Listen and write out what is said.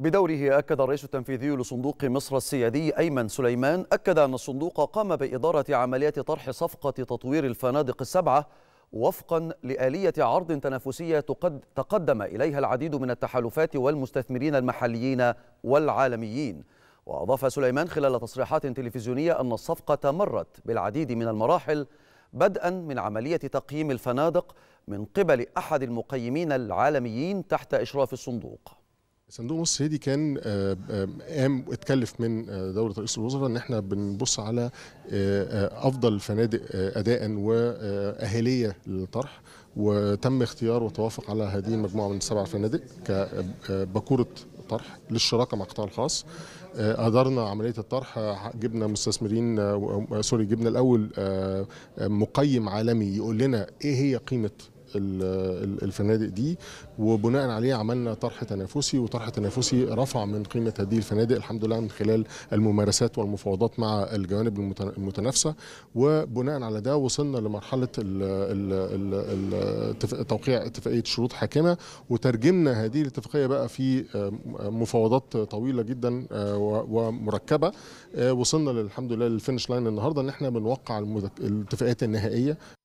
بدوره أكد الرئيس التنفيذي لصندوق مصر السيادي أيمن سليمان أكد أن الصندوق قام بإدارة عمليات طرح صفقة تطوير الفنادق السبعة وفقا لآلية عرض تنافسية تقدم إليها العديد من التحالفات والمستثمرين المحليين والعالميين وأضاف سليمان خلال تصريحات تلفزيونية أن الصفقة مرت بالعديد من المراحل بدءا من عملية تقييم الفنادق من قبل أحد المقيمين العالميين تحت إشراف الصندوق صندوق مصر هيدي كان قام آه، آه، اتكلف من آه، دوله رئيس الوزراء ان احنا بنبص على افضل فنادق اداء واهليه للطرح وتم اختيار وتوافق على هذه المجموعه من سبع فنادق كباكوره طرح للشراكه مع القطاع الخاص قدرنا عمليه الطرح جبنا مستثمرين سوري جبنا الاول مقيم عالمي يقول لنا ايه هي قيمه الفنادق دي وبناء عليه عملنا طرح تنافسي وطرح تنافسي رفع من قيمه هذه الفنادق الحمد لله من خلال الممارسات والمفاوضات مع الجوانب المتنافسه وبناء على ده وصلنا لمرحله توقيع اتفاقيه شروط حاكمه وترجمنا هذه الاتفاقيه بقى في مفاوضات طويله جدا آه، ومركبه آه، وصلنا الحمد لله للفينش لاين النهارده ان احنا بنوقع الاتفاقيات النهائيه